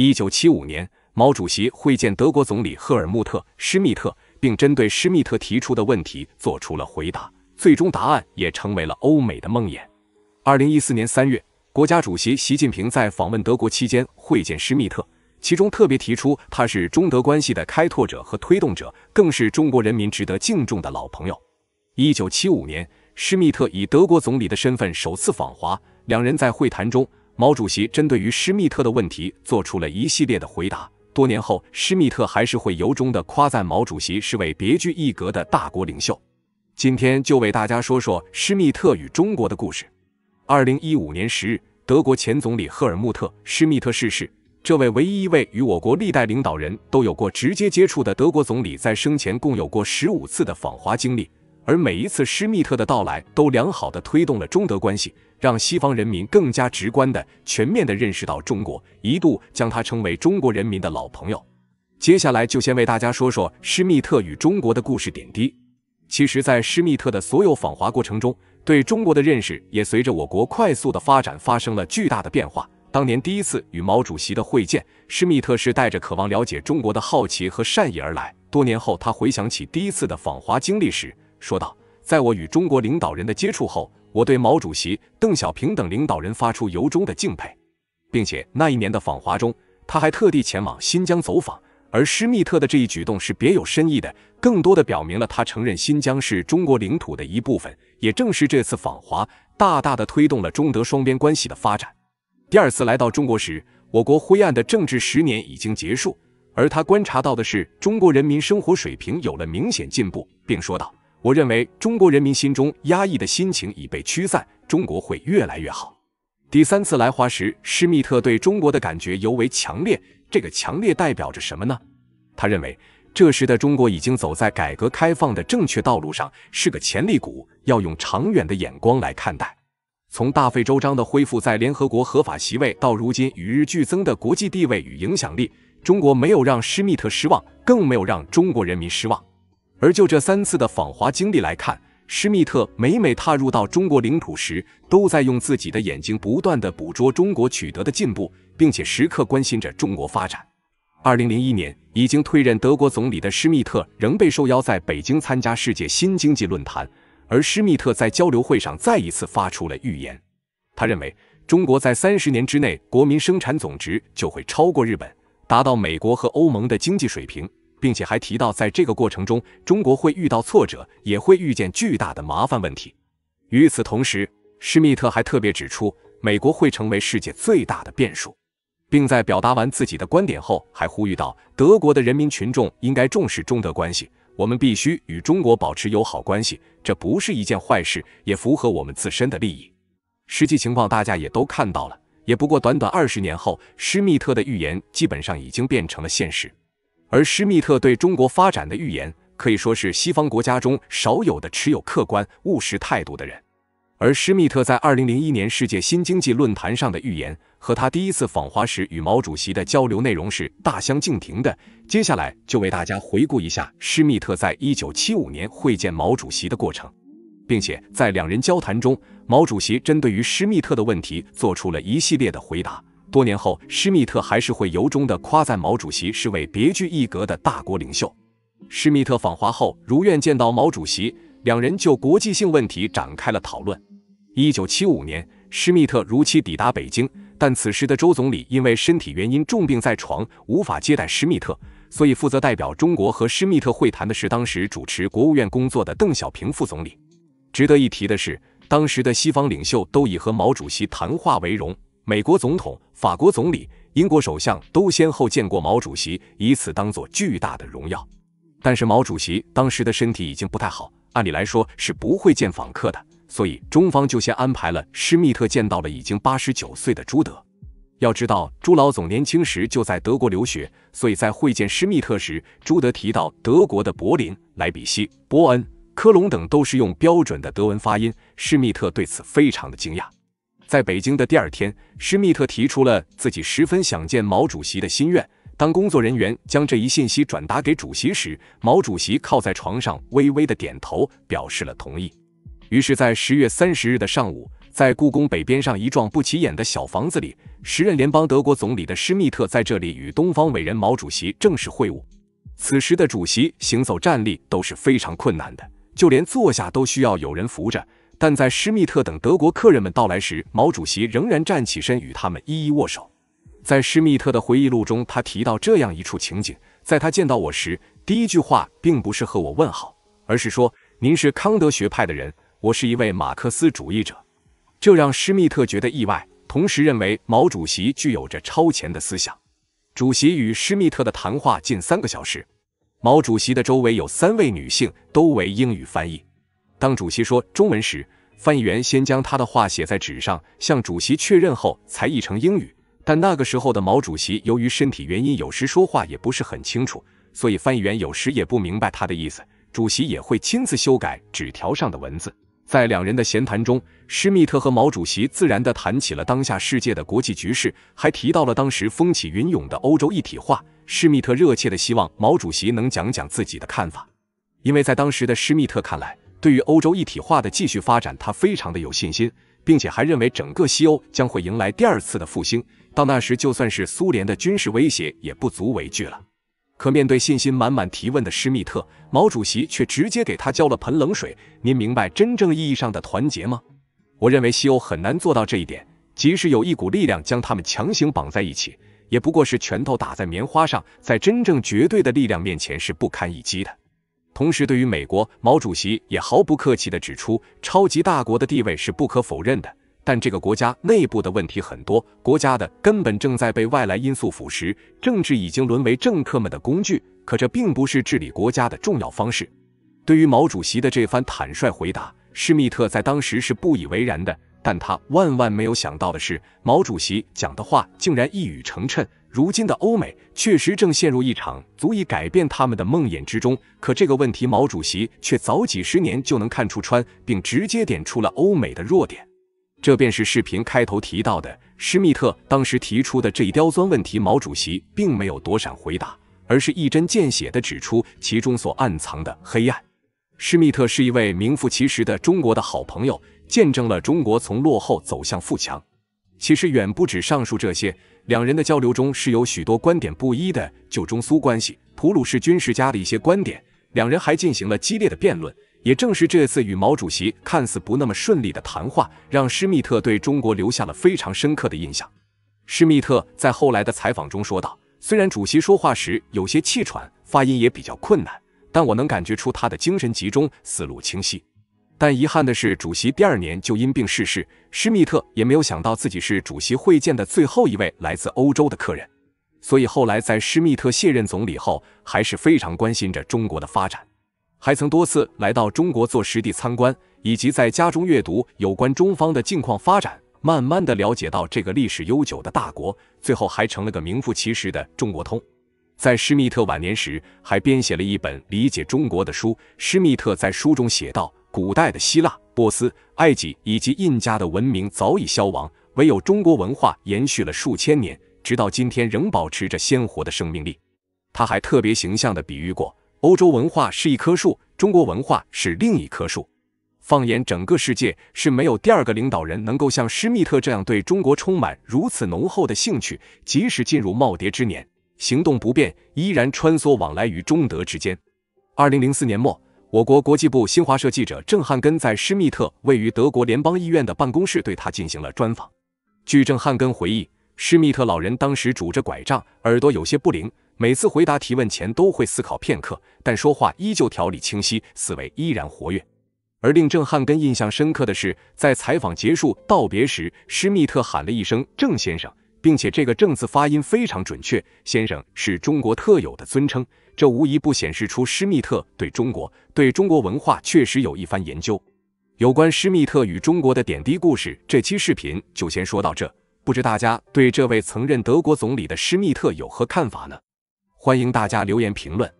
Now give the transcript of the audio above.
一九七五年，毛主席会见德国总理赫尔穆特·施密特，并针对施密特提出的问题作出了回答，最终答案也成为了欧美的梦魇。二零一四年三月，国家主席习近平在访问德国期间会见施密特，其中特别提出他是中德关系的开拓者和推动者，更是中国人民值得敬重的老朋友。一九七五年，施密特以德国总理的身份首次访华，两人在会谈中。毛主席针对于施密特的问题做出了一系列的回答，多年后，施密特还是会由衷的夸赞毛主席是位别具一格的大国领袖。今天就为大家说说施密特与中国的故事。二零一五年十日，德国前总理赫尔穆特·施密特逝世。这位唯一一位与我国历代领导人都有过直接接触的德国总理，在生前共有过十五次的访华经历。而每一次施密特的到来，都良好的推动了中德关系，让西方人民更加直观的、全面的认识到中国。一度将他称为中国人民的老朋友。接下来就先为大家说说施密特与中国的故事点滴。其实，在施密特的所有访华过程中，对中国的认识也随着我国快速的发展发生了巨大的变化。当年第一次与毛主席的会见，施密特是带着渴望了解中国的好奇和善意而来。多年后，他回想起第一次的访华经历时，说道，在我与中国领导人的接触后，我对毛主席、邓小平等领导人发出由衷的敬佩，并且那一年的访华中，他还特地前往新疆走访。而施密特的这一举动是别有深意的，更多的表明了他承认新疆是中国领土的一部分。也正是这次访华，大大的推动了中德双边关系的发展。第二次来到中国时，我国灰暗的政治十年已经结束，而他观察到的是中国人民生活水平有了明显进步，并说道。我认为中国人民心中压抑的心情已被驱散，中国会越来越好。第三次来华时，施密特对中国的感觉尤为强烈。这个强烈代表着什么呢？他认为，这时的中国已经走在改革开放的正确道路上，是个潜力股，要用长远的眼光来看待。从大费周章的恢复在联合国合法席位到如今与日俱增的国际地位与影响力，中国没有让施密特失望，更没有让中国人民失望。而就这三次的访华经历来看，施密特每每踏入到中国领土时，都在用自己的眼睛不断的捕捉中国取得的进步，并且时刻关心着中国发展。二零零一年，已经退任德国总理的施密特仍被受邀在北京参加世界新经济论坛，而施密特在交流会上再一次发出了预言，他认为中国在三十年之内国民生产总值就会超过日本，达到美国和欧盟的经济水平。并且还提到，在这个过程中，中国会遇到挫折，也会遇见巨大的麻烦问题。与此同时，施密特还特别指出，美国会成为世界最大的变数，并在表达完自己的观点后，还呼吁到：“德国的人民群众应该重视中德关系，我们必须与中国保持友好关系，这不是一件坏事，也符合我们自身的利益。”实际情况大家也都看到了，也不过短短二十年后，施密特的预言基本上已经变成了现实。而施密特对中国发展的预言，可以说是西方国家中少有的持有客观务实态度的人。而施密特在2001年世界新经济论坛上的预言，和他第一次访华时与毛主席的交流内容是大相径庭的。接下来就为大家回顾一下施密特在一九七五年会见毛主席的过程，并且在两人交谈中，毛主席针对于施密特的问题，做出了一系列的回答。多年后，施密特还是会由衷地夸赞毛主席是位别具一格的大国领袖。施密特访华后，如愿见到毛主席，两人就国际性问题展开了讨论。一九七五年，施密特如期抵达北京，但此时的周总理因为身体原因重病在床，无法接待施密特，所以负责代表中国和施密特会谈的是当时主持国务院工作的邓小平副总理。值得一提的是，当时的西方领袖都以和毛主席谈话为荣。美国总统、法国总理、英国首相都先后见过毛主席，以此当作巨大的荣耀。但是毛主席当时的身体已经不太好，按理来说是不会见访客的。所以中方就先安排了施密特见到了已经八十九岁的朱德。要知道，朱老总年轻时就在德国留学，所以在会见施密特时，朱德提到德国的柏林、莱比锡、波恩、科隆等，都是用标准的德文发音。施密特对此非常的惊讶。在北京的第二天，施密特提出了自己十分想见毛主席的心愿。当工作人员将这一信息转达给主席时，毛主席靠在床上微微的点头，表示了同意。于是，在十月三十日的上午，在故宫北边上一幢不起眼的小房子里，时任联邦德国总理的施密特在这里与东方伟人毛主席正式会晤。此时的主席行走、站立都是非常困难的，就连坐下都需要有人扶着。但在施密特等德国客人们到来时，毛主席仍然站起身与他们一一握手。在施密特的回忆录中，他提到这样一处情景：在他见到我时，第一句话并不是和我问好，而是说“您是康德学派的人，我是一位马克思主义者”，这让施密特觉得意外，同时认为毛主席具有着超前的思想。主席与施密特的谈话近三个小时，毛主席的周围有三位女性，都为英语翻译。当主席说中文时，翻译员先将他的话写在纸上，向主席确认后才译成英语。但那个时候的毛主席由于身体原因，有时说话也不是很清楚，所以翻译员有时也不明白他的意思。主席也会亲自修改纸条上的文字。在两人的闲谈中，施密特和毛主席自然地谈起了当下世界的国际局势，还提到了当时风起云涌的欧洲一体化。施密特热切地希望毛主席能讲讲自己的看法，因为在当时的施密特看来。对于欧洲一体化的继续发展，他非常的有信心，并且还认为整个西欧将会迎来第二次的复兴。到那时，就算是苏联的军事威胁也不足为惧了。可面对信心满满提问的施密特，毛主席却直接给他浇了盆冷水。您明白真正意义上的团结吗？我认为西欧很难做到这一点。即使有一股力量将他们强行绑在一起，也不过是拳头打在棉花上，在真正绝对的力量面前是不堪一击的。同时，对于美国，毛主席也毫不客气的指出，超级大国的地位是不可否认的，但这个国家内部的问题很多，国家的根本正在被外来因素腐蚀，政治已经沦为政客们的工具，可这并不是治理国家的重要方式。对于毛主席的这番坦率回答，施密特在当时是不以为然的。但他万万没有想到的是，毛主席讲的话竟然一语成谶。如今的欧美确实正陷入一场足以改变他们的梦魇之中，可这个问题毛主席却早几十年就能看出穿，并直接点出了欧美的弱点。这便是视频开头提到的施密特当时提出的这一刁钻问题，毛主席并没有躲闪回答，而是一针见血地指出其中所暗藏的黑暗。施密特是一位名副其实的中国的好朋友。见证了中国从落后走向富强，其实远不止上述这些。两人的交流中是有许多观点不一的。就中苏关系，普鲁士军事家的一些观点，两人还进行了激烈的辩论。也正是这次与毛主席看似不那么顺利的谈话，让施密特对中国留下了非常深刻的印象。施密特在后来的采访中说道：“虽然主席说话时有些气喘，发音也比较困难，但我能感觉出他的精神集中，思路清晰。”但遗憾的是，主席第二年就因病逝世。施密特也没有想到自己是主席会见的最后一位来自欧洲的客人，所以后来在施密特卸任总理后，还是非常关心着中国的发展，还曾多次来到中国做实地参观，以及在家中阅读有关中方的近况发展，慢慢的了解到这个历史悠久的大国，最后还成了个名副其实的中国通。在施密特晚年时，还编写了一本理解中国的书。施密特在书中写道。古代的希腊、波斯、埃及以及印加的文明早已消亡，唯有中国文化延续了数千年，直到今天仍保持着鲜活的生命力。他还特别形象地比喻过：欧洲文化是一棵树，中国文化是另一棵树。放眼整个世界，是没有第二个领导人能够像施密特这样对中国充满如此浓厚的兴趣。即使进入耄耋之年，行动不便，依然穿梭往来于中德之间。二零零四年末。我国国际部新华社记者郑汉根在施密特位于德国联邦议院的办公室对他进行了专访。据郑汉根回忆，施密特老人当时拄着拐杖，耳朵有些不灵，每次回答提问前都会思考片刻，但说话依旧条理清晰，思维依然活跃。而令郑汉根印象深刻的是，在采访结束道别时，施密特喊了一声“郑先生”。并且这个“正”字发音非常准确，先生是中国特有的尊称，这无疑不显示出施密特对中国、对中国文化确实有一番研究。有关施密特与中国的点滴故事，这期视频就先说到这。不知大家对这位曾任德国总理的施密特有何看法呢？欢迎大家留言评论。